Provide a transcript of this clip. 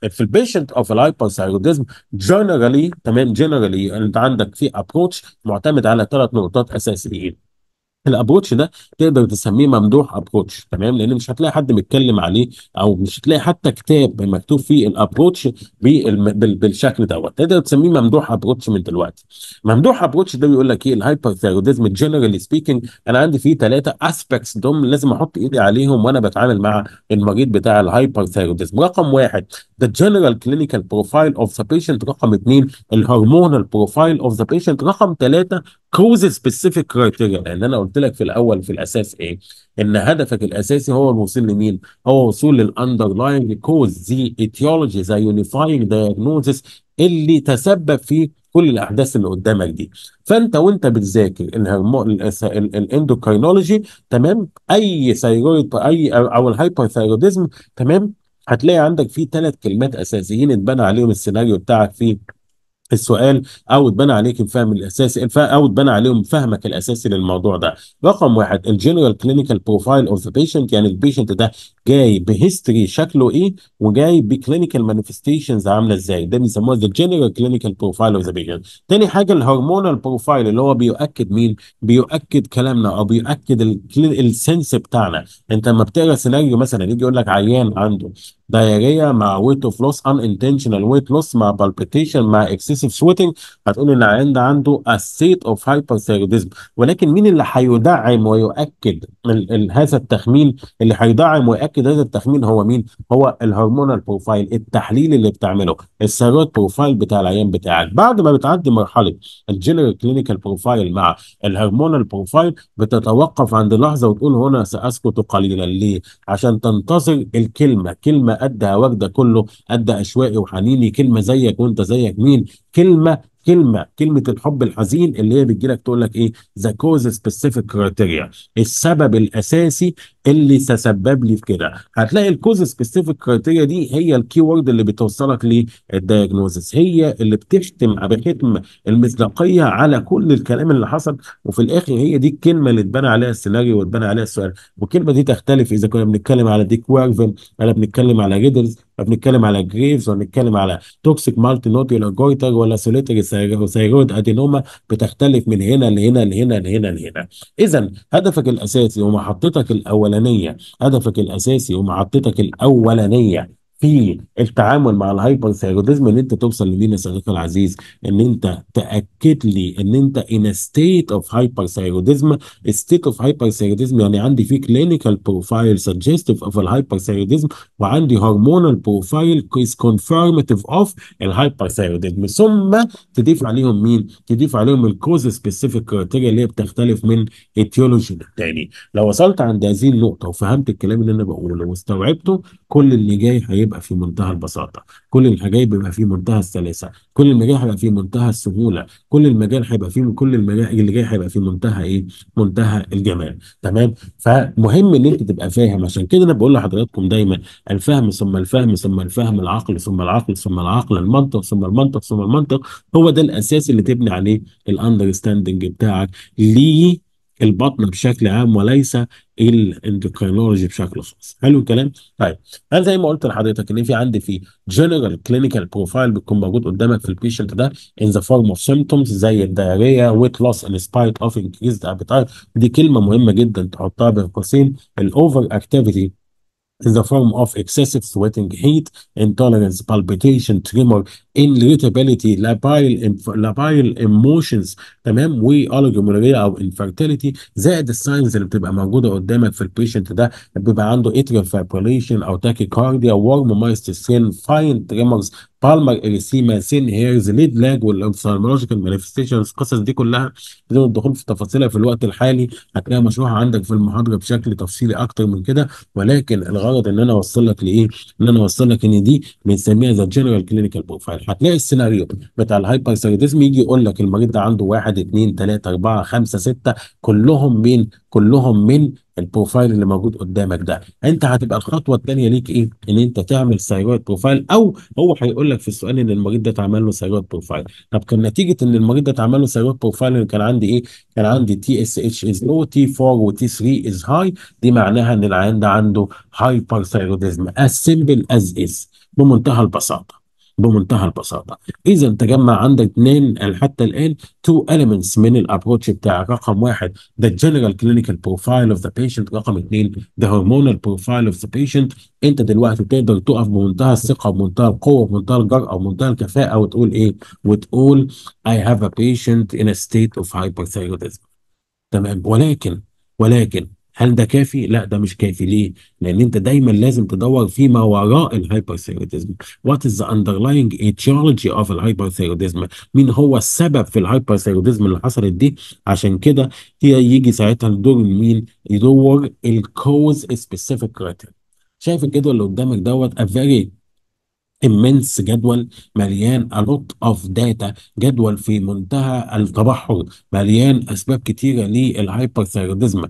If the patient of a hyperthyroidism generally تمام generally انت عندك في approach معتمد على ثلاث نقطات اساسيين الابروتش ده تقدر تسميه ممدوح ابروتش تمام لان مش هتلاقي حد متكلم عليه او مش هتلاقي حتى كتاب مكتوب فيه الابروتش بالشكل دوت تقدر تسميه ممدوح ابروتش من دلوقتي ممدوح ابروتش ده بيقول لك ايه الهايبر ثيروديزم جنرالي سبيكينج انا عندي فيه ثلاثه اسبكتس دوم لازم احط ايدي عليهم وانا بتعامل مع المريض بتاع الهايبر ثيروديزم رقم واحد ذا جنرال كلينيكال بروفايل اوف ذا بيشنت رقم اثنين الهرمونال بروفايل اوف ذا بيشنت رقم ثلاثه كوز سبيسيفيك كرايتيريا لان انا قلت لك في الاول في الاساس ايه؟ ان هدفك الاساسي هو الوصول لمين؟ هو وصول للاندرلاينج كوز زي ايتيولوجي زي يونيفاينج دايجنوزيس اللي تسبب في كل الاحداث اللي قدامك دي فانت وانت بتذاكر الاندوكاينولوجي تمام اي ثايرويد اي او الهايبرثايروديزم تمام هتلاقي عندك في ثلاث كلمات اساسيين اتبنى عليهم السيناريو بتاعك في السؤال او اتبنى عليك الفهم الاساسي او اتبنى عليهم فهمك الاساسي للموضوع ده رقم واحد الجنرال كلينيكال بروفايل اوف ذا بيشنت يعني البيشنت ده جاي بهيستوري شكله ايه وجاي بكلينيكال مانيفستيشنز عامله ازاي ده بيسموها ذا جنرال كلينيكال بروفايل اوف ذا بيشنت تاني حاجه الهرمونال بروفايل اللي هو بيؤكد مين بيؤكد كلامنا او بيؤكد السنس بتاعنا انت لما بتقرا سيناريو مثلا يجي يقول لك عيان عنده دايريا مع ويت اوف لوس ان انتشنال ويت لوس مع بالبيتيشن مع اكسسيف سويتنج هتقول ان العيان ده عنده ستيت اوف هايبرثيروديزم ولكن مين اللي هيدعم ويؤكد هذا التخمين اللي هيدعم ويؤكد متاكد هذا التخمين هو مين هو الهرمونال بروفايل التحليل اللي بتعمله الثيرويد بروفايل بتاع العيان بتاعك بعد ما بتعدي مرحله الجنرال كلينيكال بروفايل مع الهرمونال بروفايل بتتوقف عند لحظه وتقول هنا ساسكت قليلا ليه عشان تنتظر الكلمه كلمه ادى وجده كله ادى اشواقي وحنيني كلمه زيك وانت زيك مين كلمه كلمه كلمه الحب الحزين اللي هي بتجي لك تقول لك ايه ذا كوز سبيسيفيك كرايتيريا السبب الاساسي اللي تسبب لي في كده هتلاقي الكوز سبيسيفيك كرايتيريا دي هي الكي وورد اللي بتوصلك للدايجنوزس هي اللي بتشتم بختم المصداقيه على كل الكلام اللي حصل وفي الاخر هي دي الكلمه اللي اتبنى عليها السيناريو واتبنى عليها السؤال والكلمه دي تختلف اذا كنا بنتكلم على ديك وارفل ولا بنتكلم على ريدلز بنتكلم على جريفز ولا بنتكلم على توكسيك مالتي نوديولا جويتر ولا سوليتري سيرويد ادينوما بتختلف من هنا لهنا لهنا لهنا لهنا اذا هدفك الاساسي ومحطتك الاولانيه هدفك الاساسي ومحطتك الاولانيه في التعامل مع الهايبر ان انت توصل لدينا يا صديقي العزيز ان انت تاكد لي ان انت ان ستيت اوف هايبر ثايروديزم ستيت اوف هايبر يعني عندي في كلينيكال بروفايل سجستيف اوف الهايبر وعندي هرمونال بروفايل كويس كونفيرمتيف اوف الهايبر ثم تضيف عليهم مين؟ تضيف عليهم الكوز سبيسيفيك كرايتيريا اللي هي بتختلف من ايتيولوجي للتاني لو وصلت عند هذه النقطه وفهمت الكلام اللي انا بقوله واستوعبته كل اللي جاي هيبقى بيبقى في منتهى البساطه كل الحاجات بيبقى في منتهى السلاسه كل المجال هيبقى في منتهى السهوله كل المجال هيبقى في كل المجال اللي جاي هيبقى في منتهى ايه منتهى الجمال تمام فمهم ان انت تبقى فاهم عشان كده انا بقول لحضراتكم دايما الفهم ثم الفهم ثم الفهم العقل ثم العقل ثم العقل المنطق ثم المنطق ثم المنطق هو ده الاساس اللي تبني عليه الاندرستاندنج بتاعك ليه البطن بشكل عام وليس الاندوكرينولوجي بشكل خاص حلو الكلام طيب انا زي ما قلت لحضرتك ان في عندي في جنرال كلينيكال بروفايل بيكون موجود قدامك في البيشنت ده ان ذا فورم اوف سيمتومز زي الدايريا ويت لوس ان سبايت اوف انكريزد ابيتايت دي كلمه مهمه جدا تحطها بين قوسين الاوفر اكتيفيتي in the form of excessive sweating, heat, intolerance, palpitation, tremor, irritability, labile, labile emotions, تمام؟ والجمولوجيا او infertility زائد الساينز اللي بتبقى موجوده قدامك في البيشنت ده بيبقى عنده atrial fibrillation او tachycardia, warm moist skin, fine tremors, بالمر اريثيما سين هيرز ليد لاج والانفثالمولوجيكال مانيفستيشنز القصص دي كلها بدون الدخول في تفاصيلها في الوقت الحالي هتلاقيها مشروحه عندك في المحاضره بشكل تفصيلي اكتر من كده ولكن الغرض ان انا اوصل لك لايه؟ ان انا اوصل لك ان دي بنسميها ذا جنرال كلينيكال بروفايل هتلاقي السيناريو بتاع الهايبرثايدزم يجي يقول لك المريض ده عنده واحد اثنين ثلاثه اربعه خمسه سته كلهم مين؟ كلهم من البروفايل اللي موجود قدامك ده انت هتبقى الخطوه الثانيه ليك ايه ان انت تعمل ثايرويد بروفايل او هو هيقول لك في السؤال ان المريض ده اتعمل له ثايرويد بروفايل طب كان نتيجه ان المريض ده اتعمل له ثايرويد بروفايل كان عندي ايه كان عندي تي اس اتش از لو تي 4 وتي 3 از هاي دي معناها ان العيان ده عنده هايبر ثايرويديزم از سمبل از از بمنتهى البساطه بمنتهى البساطه اذا تجمع عندك اثنين حتى الان تو elements من الابروتش بتاعك رقم واحد ذا جنرال كلينيكال بروفايل اوف ذا بيشنت رقم اثنين ذا هرمونال بروفايل اوف ذا بيشنت انت دلوقتي تقدر تقف بمنتهى الثقه بمنتهى القوه بمنتهى الجرأه بمنتهى الكفاءه وتقول ايه وتقول اي هاف ا بيشنت ان ا ستيت اوف hyperthyroidism تمام ولكن ولكن هل ده كافي؟ لا ده مش كافي ليه؟ لان انت دايما لازم تدور فيما وراء الهايبرثيروديزم. وات از ذا اندرلاينج ايتيولوجي اوف الهايبرثيروديزم؟ مين هو السبب في الهايبرثيروديزم اللي حصلت دي؟ عشان كده يجي ساعتها دور مين؟ يدور الكوز سبيسيفيك كرايتيريا. شايف الجدول اللي قدامك دوت ا فيري immense جدول مليان a lot of data جدول في منتهى التبحر مليان اسباب كتيره للهايبرثيروديزم